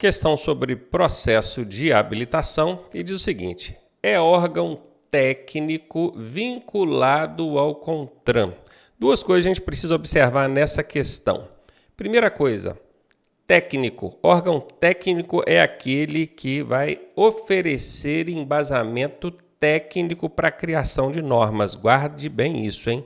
questão sobre processo de habilitação e diz o seguinte: é órgão técnico vinculado ao CONTRAN. Duas coisas a gente precisa observar nessa questão. Primeira coisa, técnico. Órgão técnico é aquele que vai oferecer embasamento técnico para a criação de normas. Guarde bem isso, hein?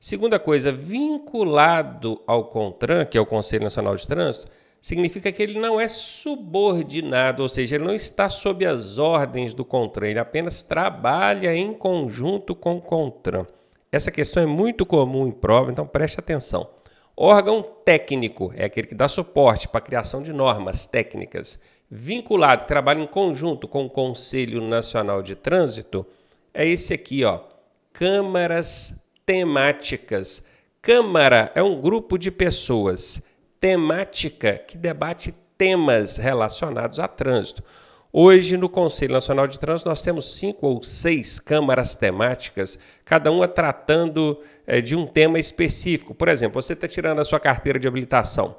Segunda coisa, vinculado ao CONTRAN, que é o Conselho Nacional de Trânsito, significa que ele não é subordinado, ou seja, ele não está sob as ordens do CONTRAN, ele apenas trabalha em conjunto com o CONTRAN. Essa questão é muito comum em prova, então preste atenção. Órgão técnico é aquele que dá suporte para a criação de normas técnicas. Vinculado, trabalha em conjunto com o Conselho Nacional de Trânsito, é esse aqui, ó. Câmaras temáticas. Câmara é um grupo de pessoas temática que debate temas relacionados a trânsito. Hoje, no Conselho Nacional de Trânsito, nós temos cinco ou seis câmaras temáticas, cada uma tratando é, de um tema específico. Por exemplo, você está tirando a sua carteira de habilitação.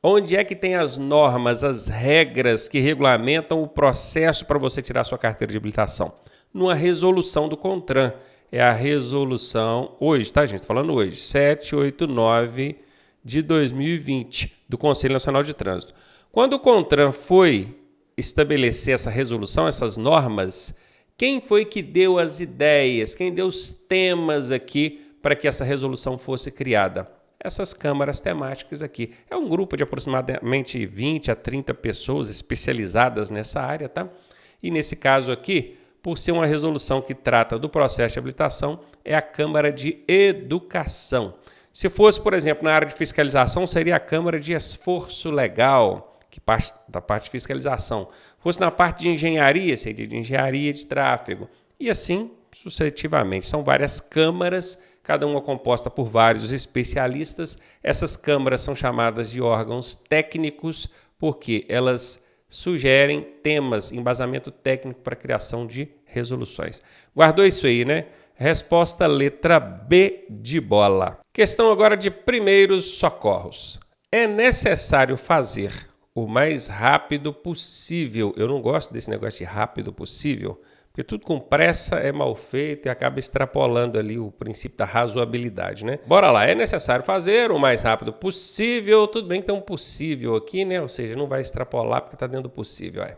Onde é que tem as normas, as regras que regulamentam o processo para você tirar a sua carteira de habilitação? Numa resolução do CONTRAN. É a resolução, hoje, tá, gente? falando hoje, 789 de 2020 do Conselho Nacional de Trânsito. Quando o CONTRAN foi estabelecer essa resolução, essas normas, quem foi que deu as ideias, quem deu os temas aqui para que essa resolução fosse criada? Essas câmaras temáticas aqui. É um grupo de aproximadamente 20 a 30 pessoas especializadas nessa área, tá? E nesse caso aqui, por ser uma resolução que trata do processo de habilitação, é a Câmara de Educação. Se fosse, por exemplo, na área de fiscalização, seria a Câmara de Esforço Legal, que parte, da parte de fiscalização. Fosse na parte de engenharia, seria de engenharia de tráfego. E assim sucessivamente. São várias câmaras, cada uma composta por vários especialistas. Essas câmaras são chamadas de órgãos técnicos, porque elas sugerem temas, embasamento técnico para a criação de resoluções. Guardou isso aí, né? Resposta letra B de bola. Questão agora de primeiros socorros. É necessário fazer o mais rápido possível. Eu não gosto desse negócio de rápido possível, porque tudo com pressa é mal feito e acaba extrapolando ali o princípio da razoabilidade, né? Bora lá, é necessário fazer o mais rápido possível. Tudo bem que tem um possível aqui, né? Ou seja, não vai extrapolar porque está dentro do possível. É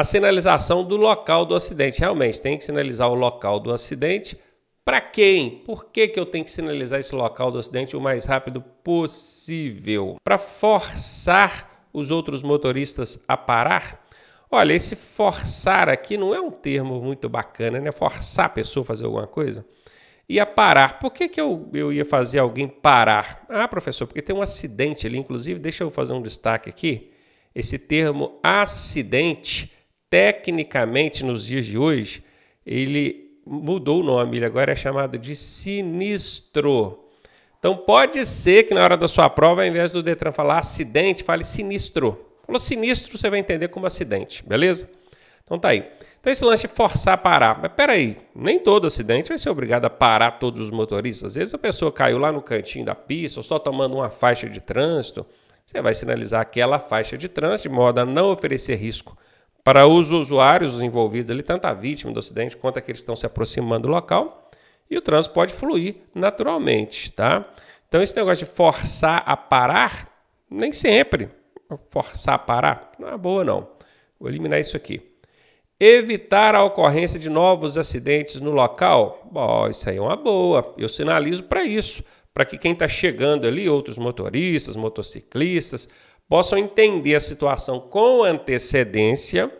a sinalização do local do acidente. Realmente, tem que sinalizar o local do acidente. Para quem? Por que, que eu tenho que sinalizar esse local do acidente o mais rápido possível? Para forçar os outros motoristas a parar? Olha, esse forçar aqui não é um termo muito bacana, né? Forçar a pessoa a fazer alguma coisa. e a parar. Por que, que eu, eu ia fazer alguém parar? Ah, professor, porque tem um acidente ali. Inclusive, deixa eu fazer um destaque aqui. Esse termo acidente tecnicamente nos dias de hoje, ele mudou o nome, ele agora é chamado de sinistro. Então pode ser que na hora da sua prova, ao invés do Detran falar acidente, fale sinistro. Falou sinistro, você vai entender como acidente, beleza? Então tá aí. Então esse lance de forçar a parar. Mas peraí, nem todo acidente vai ser obrigado a parar todos os motoristas. Às vezes a pessoa caiu lá no cantinho da pista, ou só tomando uma faixa de trânsito, você vai sinalizar aquela faixa de trânsito de modo a não oferecer risco para os usuários, os envolvidos ali, tanto a vítima do acidente quanto aqueles que estão se aproximando do local, e o trânsito pode fluir naturalmente, tá? Então, esse negócio de forçar a parar, nem sempre forçar a parar, não é boa, não. Vou eliminar isso aqui. Evitar a ocorrência de novos acidentes no local? Bom, isso aí é uma boa. Eu sinalizo para isso, para que quem está chegando ali, outros motoristas, motociclistas, possam entender a situação com antecedência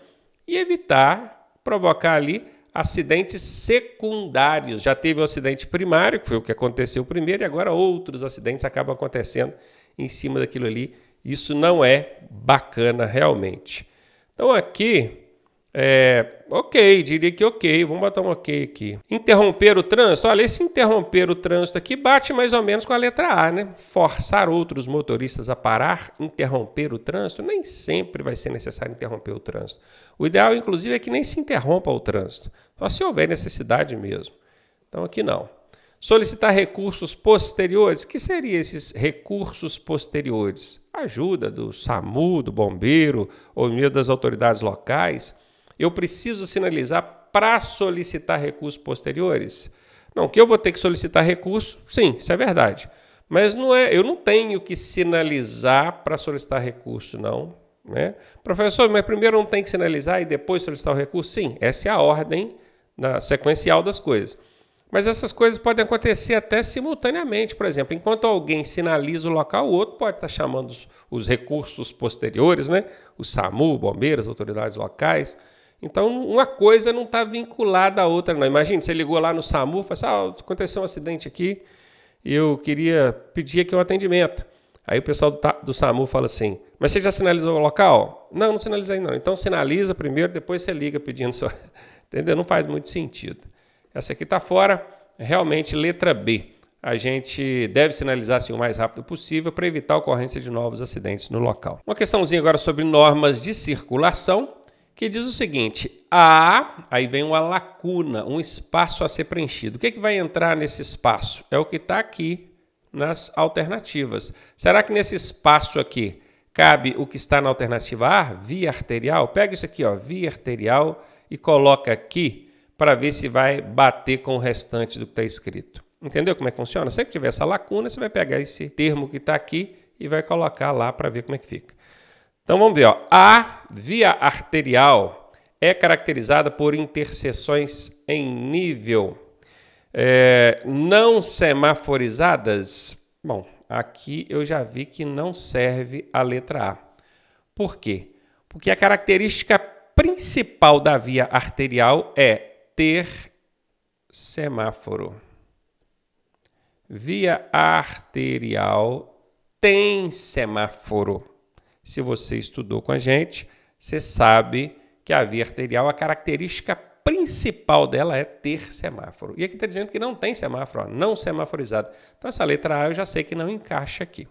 e evitar provocar ali acidentes secundários. Já teve o um acidente primário, que foi o que aconteceu primeiro, e agora outros acidentes acabam acontecendo em cima daquilo ali. Isso não é bacana realmente. Então aqui é, ok, diria que ok, vamos botar um ok aqui. Interromper o trânsito, olha, esse interromper o trânsito aqui bate mais ou menos com a letra A, né? Forçar outros motoristas a parar, interromper o trânsito, nem sempre vai ser necessário interromper o trânsito. O ideal, inclusive, é que nem se interrompa o trânsito, só se houver necessidade mesmo. Então aqui não. Solicitar recursos posteriores, que seriam esses recursos posteriores? Ajuda do SAMU, do bombeiro, ou mesmo das autoridades locais eu preciso sinalizar para solicitar recursos posteriores? Não, que eu vou ter que solicitar recurso, sim, isso é verdade. Mas não é, eu não tenho que sinalizar para solicitar recurso, não. Né? Professor, mas primeiro não tem que sinalizar e depois solicitar o recurso? Sim, essa é a ordem na sequencial das coisas. Mas essas coisas podem acontecer até simultaneamente. Por exemplo, enquanto alguém sinaliza o local, o outro pode estar tá chamando os, os recursos posteriores, né? o SAMU, bombeiros, autoridades locais. Então, uma coisa não está vinculada à outra, não. Imagina, você ligou lá no SAMU e falou assim: ah, aconteceu um acidente aqui, eu queria pedir aqui um atendimento. Aí o pessoal do, do SAMU fala assim: Mas você já sinalizou o local? Não, não sinalizei não. Então sinaliza primeiro, depois você liga pedindo sua. Entendeu? Não faz muito sentido. Essa aqui está fora. É realmente, letra B. A gente deve sinalizar assim, o mais rápido possível para evitar a ocorrência de novos acidentes no local. Uma questãozinha agora sobre normas de circulação que diz o seguinte: a, aí vem uma lacuna, um espaço a ser preenchido. O que, é que vai entrar nesse espaço? É o que está aqui nas alternativas. Será que nesse espaço aqui cabe o que está na alternativa A, via arterial? Pega isso aqui, ó, via arterial, e coloca aqui para ver se vai bater com o restante do que está escrito. Entendeu como é que funciona? Sempre que tiver essa lacuna, você vai pegar esse termo que está aqui e vai colocar lá para ver como é que fica. Então vamos ver, ó. a via arterial é caracterizada por interseções em nível é, não semaforizadas. Bom, aqui eu já vi que não serve a letra A. Por quê? Porque a característica principal da via arterial é ter semáforo. Via arterial tem semáforo. Se você estudou com a gente, você sabe que a via arterial, a característica principal dela é ter semáforo. E aqui está dizendo que não tem semáforo, ó, não semaforizado. Então essa letra A eu já sei que não encaixa aqui.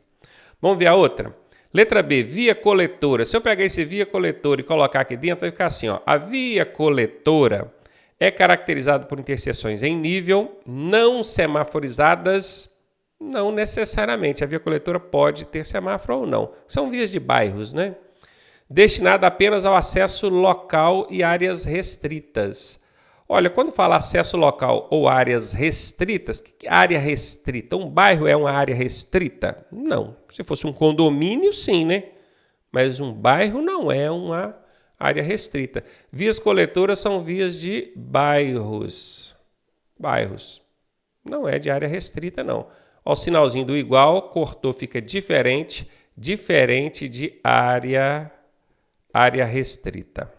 Vamos ver a outra. Letra B, via coletora. Se eu pegar esse via coletora e colocar aqui dentro, vai ficar assim, ó. A via coletora é caracterizada por interseções em nível, não semaforizadas não necessariamente. A via coletora pode ter semáforo ou não. São vias de bairros, né? Destinada apenas ao acesso local e áreas restritas. Olha, quando fala acesso local ou áreas restritas, que área restrita? Um bairro é uma área restrita? Não. Se fosse um condomínio, sim, né? Mas um bairro não é uma área restrita. Vias coletoras são vias de bairros. Bairros. Não é de área restrita, não. Ó, o sinalzinho do igual, cortou, fica diferente, diferente de área, área restrita.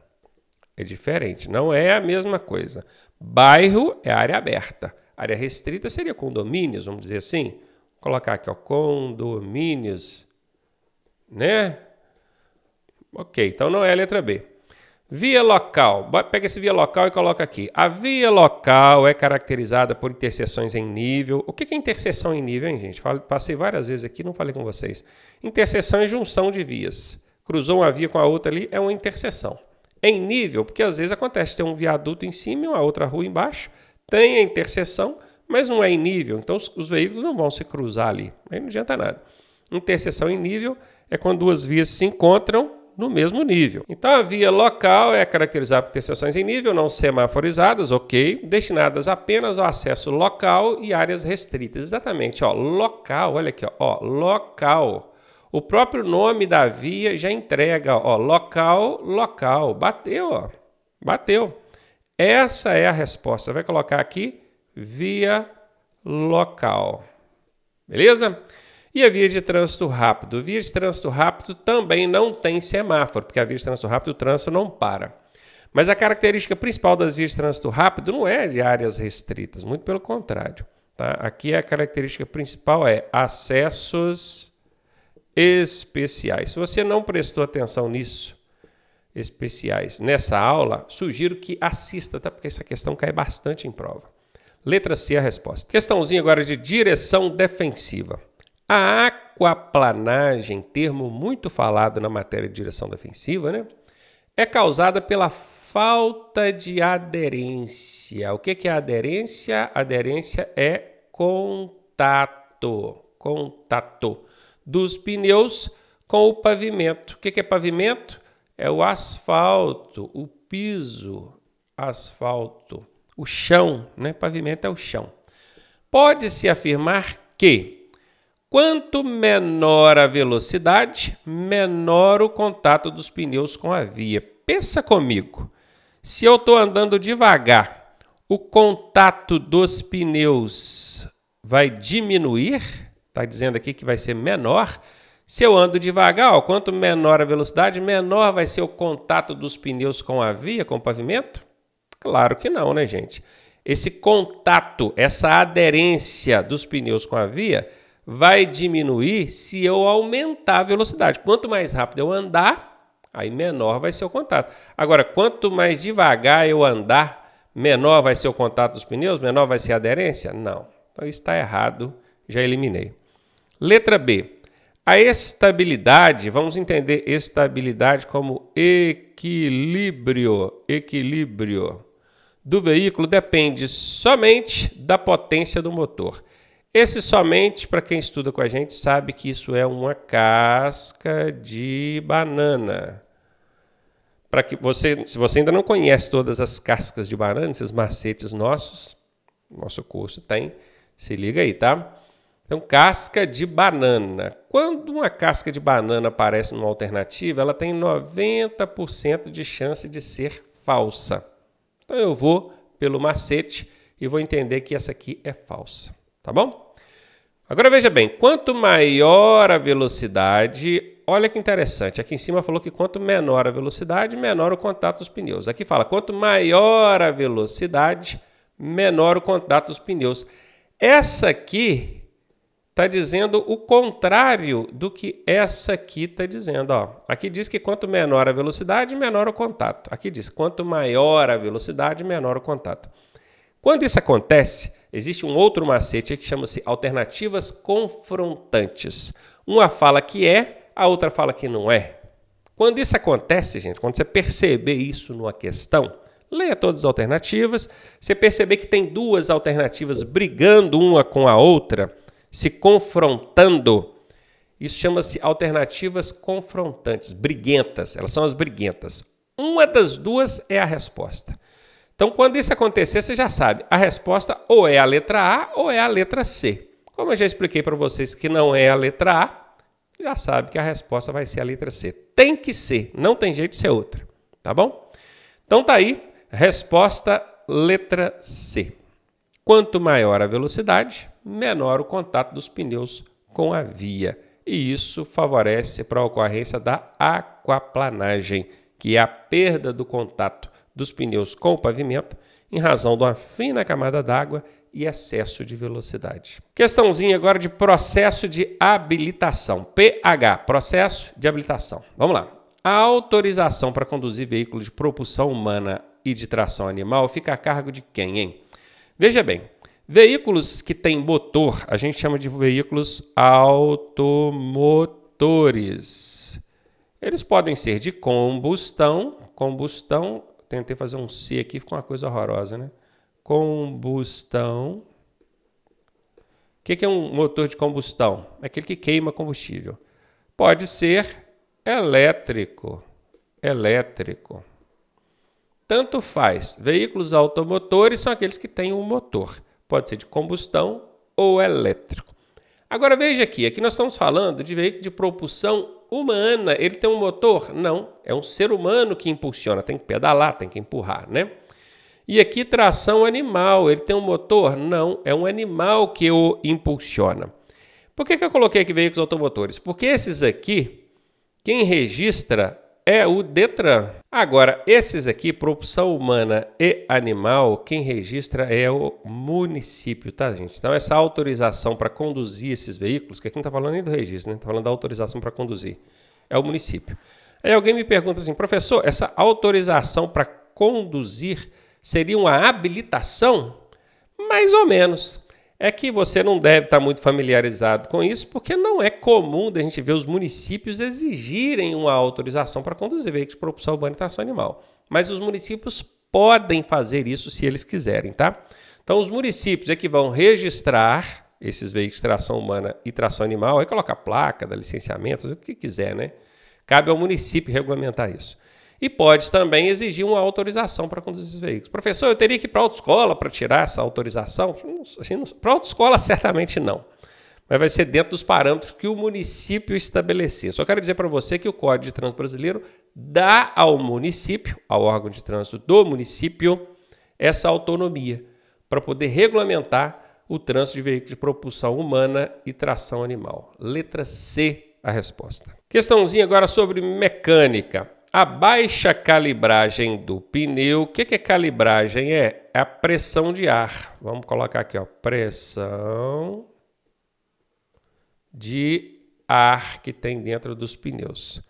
É diferente, não é a mesma coisa. Bairro é área aberta. Área restrita seria condomínios, vamos dizer assim. Vou colocar aqui, ó, condomínios, né? Ok, então não é a letra B. Via local. Pega esse via local e coloca aqui. A via local é caracterizada por interseções em nível. O que é interseção em nível, hein, gente? Passei várias vezes aqui, não falei com vocês. Interseção é junção de vias. Cruzou uma via com a outra ali, é uma interseção. Em nível, porque às vezes acontece ter um viaduto em cima e uma outra rua embaixo, tem a interseção, mas não é em nível. Então os, os veículos não vão se cruzar ali. Aí não adianta nada. Interseção em nível é quando duas vias se encontram no mesmo nível. Então a via local é caracterizada por interseções em nível não semaforizadas, ok, destinadas apenas ao acesso local e áreas restritas. Exatamente, ó, local, olha aqui, ó, local. O próprio nome da via já entrega, ó, local, local. Bateu, ó. Bateu. Essa é a resposta. Vai colocar aqui via local. Beleza? E a via de trânsito rápido? Via de trânsito rápido também não tem semáforo, porque a via de trânsito rápido o trânsito não para. Mas a característica principal das vias de trânsito rápido não é de áreas restritas, muito pelo contrário. Tá? Aqui a característica principal é acessos especiais. Se você não prestou atenção nisso, especiais, nessa aula, sugiro que assista, tá? porque essa questão cai bastante em prova. Letra C a resposta. Questãozinha agora de direção defensiva. A aquaplanagem, termo muito falado na matéria de direção defensiva, né? É causada pela falta de aderência. O que é aderência? Aderência é contato. Contato dos pneus com o pavimento. O que é pavimento? É o asfalto, o piso, asfalto, o chão, né? Pavimento é o chão. Pode-se afirmar que Quanto menor a velocidade, menor o contato dos pneus com a via. Pensa comigo. Se eu estou andando devagar, o contato dos pneus vai diminuir? Está dizendo aqui que vai ser menor. Se eu ando devagar, ó, quanto menor a velocidade, menor vai ser o contato dos pneus com a via, com o pavimento? Claro que não, né, gente? Esse contato, essa aderência dos pneus com a via vai diminuir se eu aumentar a velocidade. Quanto mais rápido eu andar, aí menor vai ser o contato. Agora, quanto mais devagar eu andar, menor vai ser o contato dos pneus, menor vai ser a aderência? Não. Então está errado, já eliminei. Letra B. A estabilidade, vamos entender estabilidade como equilíbrio, equilíbrio do veículo depende somente da potência do motor. Esse somente, para quem estuda com a gente, sabe que isso é uma casca de banana. Para que você, se você ainda não conhece todas as cascas de banana, esses macetes nossos, nosso curso tem, se liga aí, tá? Então, casca de banana. Quando uma casca de banana aparece numa alternativa, ela tem 90% de chance de ser falsa. Então, eu vou pelo macete e vou entender que essa aqui é falsa. Tá bom? Agora veja bem, quanto maior a velocidade, olha que interessante, aqui em cima falou que quanto menor a velocidade, menor o contato dos pneus. Aqui fala, quanto maior a velocidade, menor o contato dos pneus. Essa aqui está dizendo o contrário do que essa aqui está dizendo. Ó. Aqui diz que quanto menor a velocidade, menor o contato. Aqui diz quanto maior a velocidade, menor o contato. Quando isso acontece, Existe um outro macete que chama-se alternativas confrontantes. Uma fala que é, a outra fala que não é. Quando isso acontece, gente, quando você perceber isso numa questão, leia todas as alternativas. Você perceber que tem duas alternativas brigando uma com a outra, se confrontando, isso chama-se alternativas confrontantes, briguentas. Elas são as briguentas. Uma das duas é a resposta. Então, quando isso acontecer, você já sabe, a resposta ou é a letra A ou é a letra C. Como eu já expliquei para vocês que não é a letra A, já sabe que a resposta vai ser a letra C. Tem que ser, não tem jeito de ser outra, tá bom? Então tá aí, resposta letra C. Quanto maior a velocidade, menor o contato dos pneus com a via, e isso favorece para a ocorrência da aquaplanagem, que é a perda do contato dos pneus com o pavimento em razão de uma fina camada d'água e excesso de velocidade. Questãozinha agora de processo de habilitação. PH, processo de habilitação. Vamos lá. A autorização para conduzir veículos de propulsão humana e de tração animal fica a cargo de quem, hein? Veja bem, veículos que têm motor, a gente chama de veículos automotores. Eles podem ser de combustão, combustão tentei fazer um C aqui, ficou uma coisa horrorosa, né? Combustão. O que é um motor de combustão? É aquele que queima combustível. Pode ser elétrico. Elétrico. Tanto faz. Veículos automotores são aqueles que têm um motor. Pode ser de combustão ou elétrico. Agora veja aqui, aqui nós estamos falando de veículo de propulsão humana. Ele tem um motor? Não, é um ser humano que impulsiona, tem que pedalar, tem que empurrar, né? E aqui tração animal, ele tem um motor? Não, é um animal que o impulsiona. Por que, que eu coloquei aqui veículos automotores? Porque esses aqui, quem registra é o Detran. Agora, esses aqui, propulsão humana e animal, quem registra é o município, tá, gente? Então, essa autorização para conduzir esses veículos, que aqui não está falando nem do registro, né? Está falando da autorização para conduzir. É o município. Aí alguém me pergunta assim, professor, essa autorização para conduzir seria uma habilitação? Mais ou menos é que você não deve estar muito familiarizado com isso, porque não é comum da gente ver os municípios exigirem uma autorização para conduzir veículos de propulsão urbana e tração animal. Mas os municípios podem fazer isso se eles quiserem, tá? Então, os municípios é que vão registrar esses veículos de tração humana e tração animal, aí coloca placa, dá licenciamento, o que quiser, né? Cabe ao município regulamentar isso e pode também exigir uma autorização para conduzir esses veículos. Professor, eu teria que ir para a autoescola para tirar essa autorização? Assim, para a autoescola, certamente não. Mas vai ser dentro dos parâmetros que o município estabelecer. Só quero dizer para você que o Código de Trânsito Brasileiro dá ao município, ao órgão de trânsito do município, essa autonomia para poder regulamentar o trânsito de veículos de propulsão humana e tração animal. Letra C, a resposta. Questãozinha agora sobre mecânica. A baixa calibragem do pneu, o que, que é calibragem? É a pressão de ar. Vamos colocar aqui, ó, pressão de ar que tem dentro dos pneus.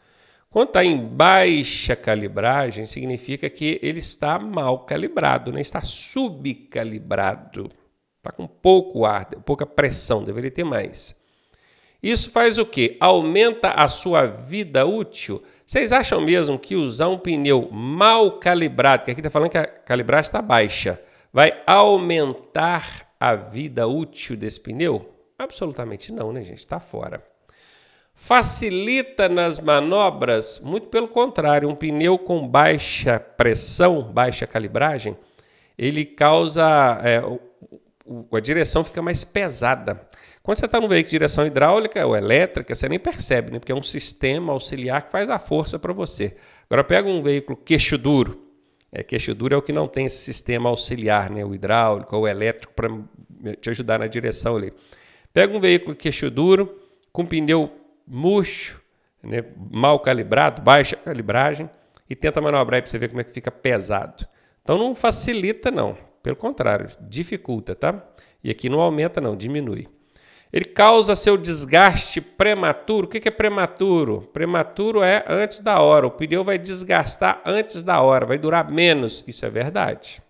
Quando está em baixa calibragem, significa que ele está mal calibrado, né? está subcalibrado. Está com pouco ar, pouca pressão, deveria ter mais. Isso faz o quê? Aumenta a sua vida útil vocês acham mesmo que usar um pneu mal calibrado, que aqui está falando que a calibragem está baixa, vai aumentar a vida útil desse pneu? Absolutamente não, né, gente? Está fora. Facilita nas manobras? Muito pelo contrário, um pneu com baixa pressão, baixa calibragem, ele causa. É, a direção fica mais pesada. Quando você está num veículo de direção hidráulica ou elétrica, você nem percebe, né? porque é um sistema auxiliar que faz a força para você. Agora pega um veículo queixo duro. É, queixo duro é o que não tem esse sistema auxiliar, né? o hidráulico ou o elétrico, para te ajudar na direção ali. Pega um veículo queixo duro, com pneu murcho, né? mal calibrado, baixa calibragem, e tenta manobrar para você ver como é que fica pesado. Então não facilita, não. Pelo contrário, dificulta, tá? E aqui não aumenta, não, diminui. Ele causa seu desgaste prematuro. O que é prematuro? Prematuro é antes da hora. O pneu vai desgastar antes da hora, vai durar menos. Isso é verdade.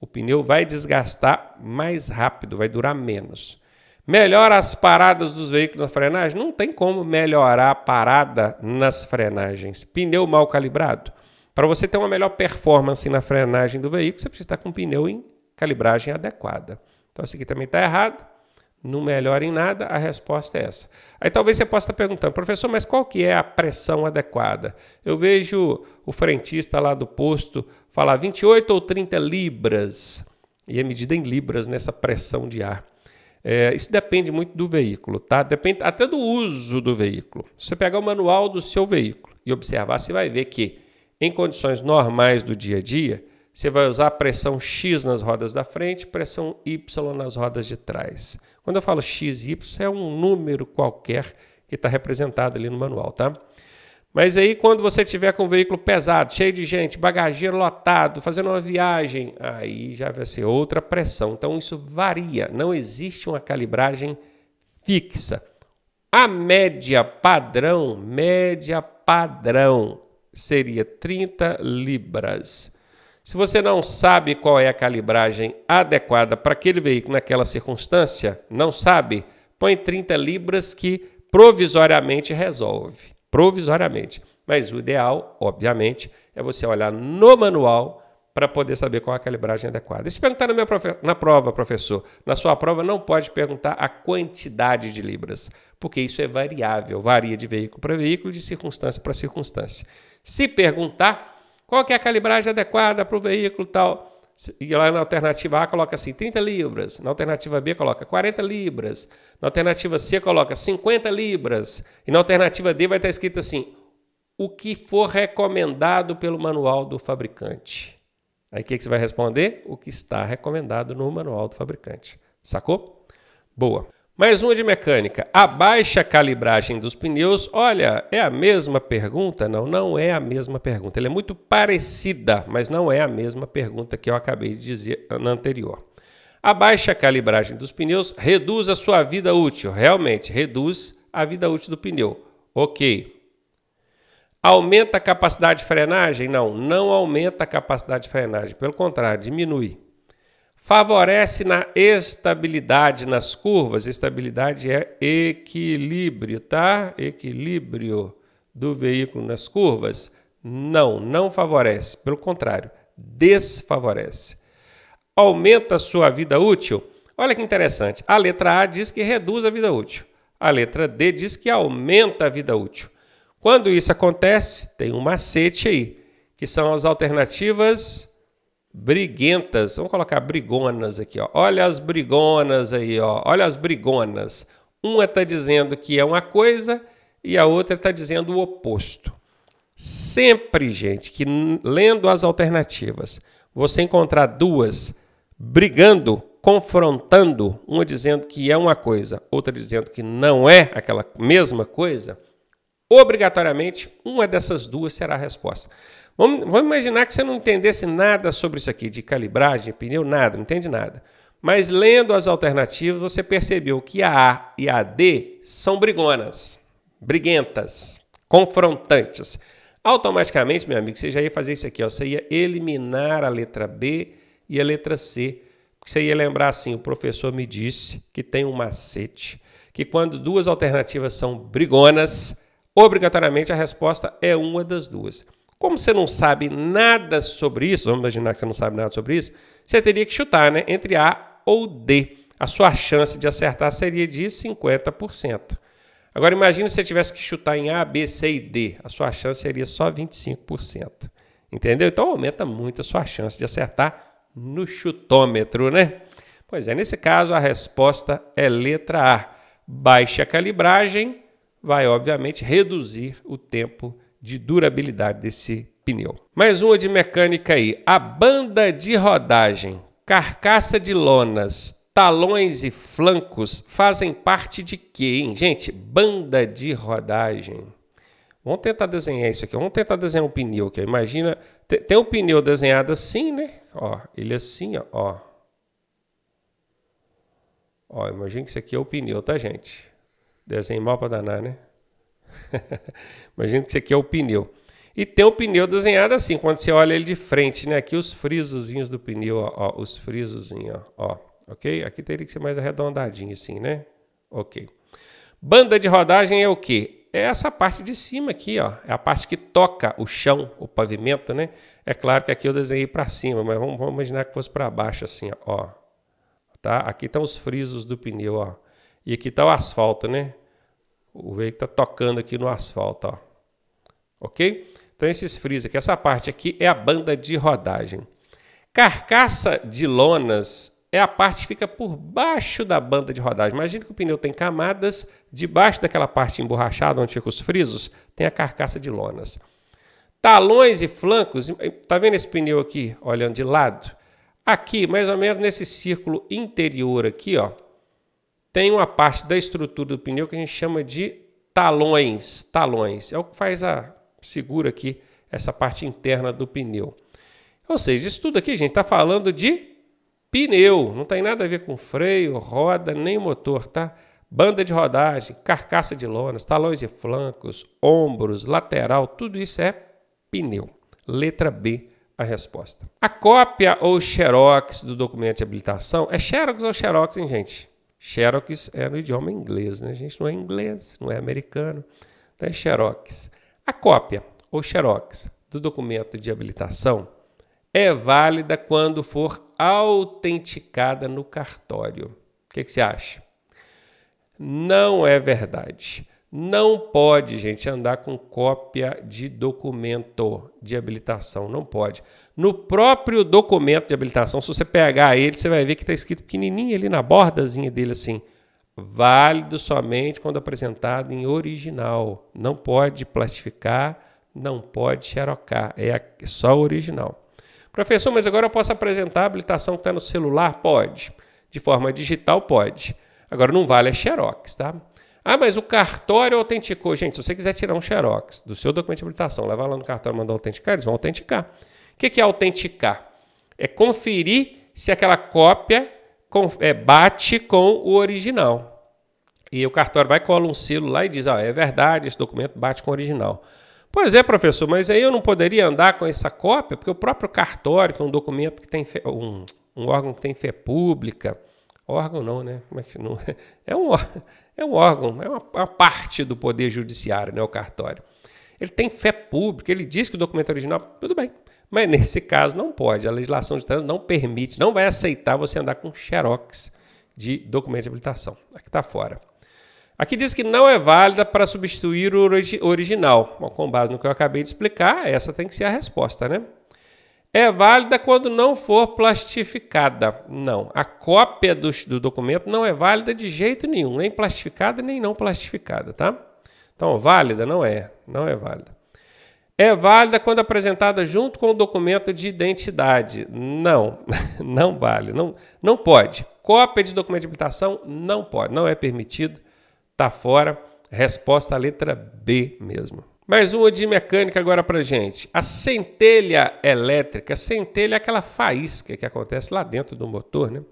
O pneu vai desgastar mais rápido, vai durar menos. Melhora as paradas dos veículos na frenagem? Não tem como melhorar a parada nas frenagens. Pneu mal calibrado. Para você ter uma melhor performance na frenagem do veículo, você precisa estar com o pneu em calibragem adequada. Então, isso aqui também está errado não melhora em nada, a resposta é essa. Aí talvez você possa estar perguntando, professor, mas qual que é a pressão adequada? Eu vejo o frentista lá do posto falar 28 ou 30 libras, e é medida em libras nessa pressão de ar. É, isso depende muito do veículo, tá? Depende até do uso do veículo. Se você pegar o manual do seu veículo e observar, você vai ver que em condições normais do dia a dia, você vai usar pressão X nas rodas da frente, pressão Y nas rodas de trás. Quando eu falo x, y, é um número qualquer que está representado ali no manual, tá? Mas aí, quando você tiver com um veículo pesado, cheio de gente, bagageiro lotado, fazendo uma viagem, aí já vai ser outra pressão. Então, isso varia, não existe uma calibragem fixa. A média padrão, média padrão, seria 30 libras. Se você não sabe qual é a calibragem adequada para aquele veículo naquela circunstância, não sabe, põe 30 libras que provisoriamente resolve. Provisoriamente. Mas o ideal, obviamente, é você olhar no manual para poder saber qual é a calibragem adequada. E se perguntar na, minha na prova, professor, na sua prova não pode perguntar a quantidade de libras, porque isso é variável, varia de veículo para veículo, de circunstância para circunstância. Se perguntar, qual que é a calibragem adequada para o veículo tal? E lá na alternativa A coloca assim, 30 libras. Na alternativa B coloca 40 libras. Na alternativa C coloca 50 libras. E na alternativa D vai estar tá escrito assim, o que for recomendado pelo manual do fabricante. Aí o que, que você vai responder? O que está recomendado no manual do fabricante. Sacou? Boa. Mais uma de mecânica. A baixa calibragem dos pneus, olha, é a mesma pergunta? Não, não é a mesma pergunta. Ela é muito parecida, mas não é a mesma pergunta que eu acabei de dizer na anterior. A baixa calibragem dos pneus reduz a sua vida útil. Realmente, reduz a vida útil do pneu. Ok. Aumenta a capacidade de frenagem? Não, não aumenta a capacidade de frenagem. Pelo contrário, diminui favorece na estabilidade nas curvas. Estabilidade é equilíbrio, tá? Equilíbrio do veículo nas curvas. Não, não favorece. Pelo contrário, desfavorece. Aumenta a sua vida útil. Olha que interessante. A letra A diz que reduz a vida útil. A letra D diz que aumenta a vida útil. Quando isso acontece, tem um macete aí, que são as alternativas briguentas. Vamos colocar brigonas aqui, ó. Olha as brigonas aí, ó. Olha as brigonas. Uma está dizendo que é uma coisa e a outra está dizendo o oposto. Sempre, gente, que lendo as alternativas, você encontrar duas brigando, confrontando, uma dizendo que é uma coisa, outra dizendo que não é aquela mesma coisa, obrigatoriamente uma dessas duas será a resposta. Vamos, vamos imaginar que você não entendesse nada sobre isso aqui, de calibragem, pneu, nada, não entende nada. Mas lendo as alternativas, você percebeu que a A e a D são brigonas, briguentas, confrontantes. Automaticamente, meu amigo, você já ia fazer isso aqui, ó, você ia eliminar a letra B e a letra C. você ia lembrar assim: o professor me disse que tem um macete, que quando duas alternativas são brigonas, obrigatoriamente a resposta é uma das duas. Como você não sabe nada sobre isso, vamos imaginar que você não sabe nada sobre isso, você teria que chutar, né? Entre A ou D. A sua chance de acertar seria de 50%. Agora imagine se você tivesse que chutar em A, B, C e D. A sua chance seria só 25%. Entendeu? Então aumenta muito a sua chance de acertar no chutômetro, né? Pois é, nesse caso a resposta é letra A. Baixa calibragem vai, obviamente, reduzir o tempo de durabilidade desse pneu. Mais uma de mecânica aí. A banda de rodagem, carcaça de lonas, talões e flancos fazem parte de quê, hein? Gente, banda de rodagem. Vamos tentar desenhar isso aqui. Vamos tentar desenhar um pneu aqui. Imagina, tem um pneu desenhado assim, né? Ó, ele é assim, ó. Ó, ó imagina que isso aqui é o pneu, tá, gente? Desenho mal para danar, né? Imagina que isso aqui é o pneu. E tem o pneu desenhado assim, quando você olha ele de frente, né? Aqui os frisozinhos do pneu, ó, ó os frisozinhos, ó, ó, ok? Aqui teria que ser mais arredondadinho assim, né? Ok. Banda de rodagem é o quê? É essa parte de cima aqui, ó. É a parte que toca o chão, o pavimento, né? É claro que aqui eu desenhei para cima, mas vamos, vamos, imaginar que fosse para baixo assim, ó. Tá? Aqui estão os frisos do pneu, ó. E aqui está o asfalto, né? o veículo está tocando aqui no asfalto, ó. ok? Então esses frisos aqui, essa parte aqui é a banda de rodagem. Carcaça de lonas é a parte que fica por baixo da banda de rodagem. Imagina que o pneu tem camadas, debaixo daquela parte emborrachada onde ficam os frisos, tem a carcaça de lonas. Talões e flancos, tá vendo esse pneu aqui, olhando de lado? Aqui, mais ou menos nesse círculo interior aqui, ó, tem uma parte da estrutura do pneu que a gente chama de talões. Talões é o que faz a segura aqui essa parte interna do pneu. Ou seja, isso tudo aqui, gente, está falando de pneu, não tem nada a ver com freio, roda, nem motor, tá? Banda de rodagem, carcaça de lonas, talões e flancos, ombros, lateral, tudo isso é pneu. Letra B, a resposta. A cópia ou xerox do documento de habilitação é xerox ou xerox, hein, gente? Xerox é no idioma inglês, né? A gente não é inglês, não é americano, então é Xerox. A cópia ou Xerox do documento de habilitação é válida quando for autenticada no cartório. O que, que você acha? Não é verdade. Não pode, gente, andar com cópia de documento de habilitação. Não pode. No próprio documento de habilitação, se você pegar ele, você vai ver que está escrito pequenininho ali na bordazinha dele assim: válido somente quando apresentado em original. Não pode plastificar, não pode xerocar. É só original. Professor, mas agora eu posso apresentar a habilitação que está no celular? Pode. De forma digital, pode. Agora não vale a xerox, tá? Ah, mas o cartório é autenticou. Gente, se você quiser tirar um xerox do seu documento de habilitação, levar lá no cartório e mandar autenticar, eles vão autenticar. O que é autenticar? É conferir se aquela cópia é, bate com o original. E o cartório vai colar um selo lá e diz: ah, é verdade, esse documento bate com o original. Pois é, professor, mas aí eu não poderia andar com essa cópia, porque o próprio cartório, que é um documento que tem um, um órgão que tem fé pública, órgão não, né? Como é que não é um é um órgão, é uma, uma, parte do poder judiciário, né? O cartório. Ele tem fé pública, ele diz que o documento original, tudo bem. Mas nesse caso não pode. A legislação de trânsito não permite, não vai aceitar você andar com xerox de documento de habilitação. Aqui está fora. Aqui diz que não é válida para substituir o original. Bom, com base no que eu acabei de explicar, essa tem que ser a resposta, né? é válida quando não for plastificada. Não, a cópia do, do documento não é válida de jeito nenhum, nem plastificada nem não plastificada, tá? Então, válida não é, não é válida. É válida quando apresentada junto com o documento de identidade. Não, não vale, não, não pode. Cópia de documento de habilitação não pode, não é permitido, tá fora. Resposta à letra B mesmo. Mais uma de mecânica agora para gente. A centelha elétrica. centelha é aquela faísca que acontece lá dentro do motor, né?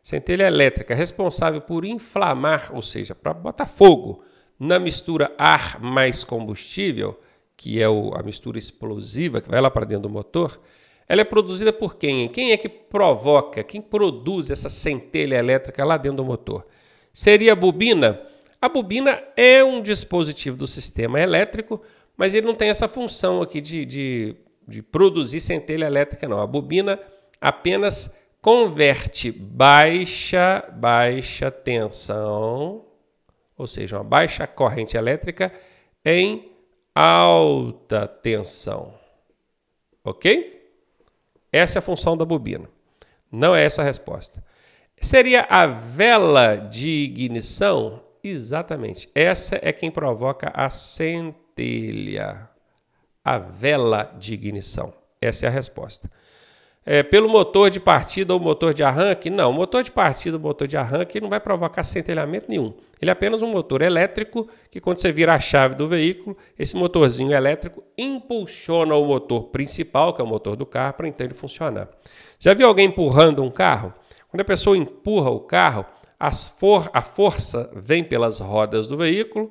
Centelha elétrica, responsável por inflamar, ou seja, para botar fogo na mistura ar mais combustível, que é o, a mistura explosiva que vai lá para dentro do motor. Ela é produzida por quem? Quem é que provoca, quem produz essa centelha elétrica lá dentro do motor? Seria a bobina? A bobina é um dispositivo do sistema elétrico mas ele não tem essa função aqui de, de, de produzir centelha elétrica, não. A bobina apenas converte baixa, baixa tensão, ou seja, uma baixa corrente elétrica, em alta tensão. Ok? Essa é a função da bobina. Não é essa a resposta. Seria a vela de ignição? Exatamente. Essa é quem provoca a centelha centelha, a vela de ignição? Essa é a resposta. É, pelo motor de partida ou motor de arranque? Não, motor de partida ou motor de arranque não vai provocar centelhamento nenhum. Ele é apenas um motor elétrico que, quando você vira a chave do veículo, esse motorzinho elétrico impulsiona o motor principal, que é o motor do carro, para então ele funcionar. Já viu alguém empurrando um carro? Quando a pessoa empurra o carro, for a força vem pelas rodas do veículo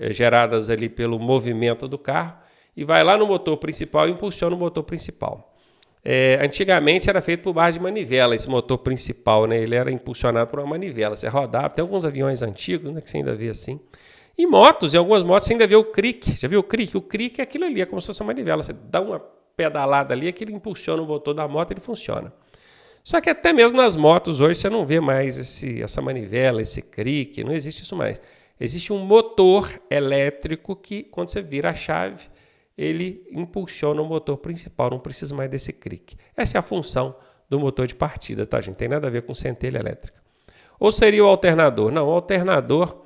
eh, geradas ali pelo movimento do carro e vai lá no motor principal e impulsiona o motor principal. É, antigamente era feito por barra de manivela, esse motor principal, né? Ele era impulsionado por uma manivela. Você rodava, tem alguns aviões antigos, né? Que você ainda vê assim. E motos, em algumas motos você ainda vê o cric. Já viu o cric? O cric é aquilo ali, é como se fosse uma manivela. Você dá uma pedalada ali, aquilo impulsiona o motor da moto, e ele funciona. Só que até mesmo nas motos hoje você não vê mais esse, essa manivela, esse cric. não existe isso mais. Existe um motor elétrico que, quando você vira a chave, ele impulsiona o motor principal, não precisa mais desse clique. Essa é a função do motor de partida, tá, gente? Tem nada a ver com centelha elétrica. Ou seria o alternador? Não, o alternador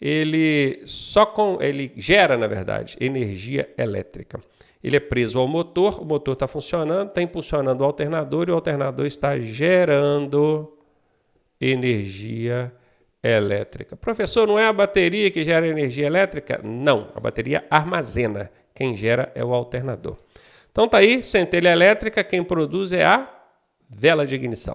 ele só com ele gera, na verdade, energia elétrica. Ele é preso ao motor, o motor está funcionando, está impulsionando o alternador e o alternador está gerando energia elétrica é elétrica. Professor, não é a bateria que gera energia elétrica? Não, a bateria armazena. Quem gera é o alternador. Então tá aí, centelha elétrica, quem produz é a vela de ignição.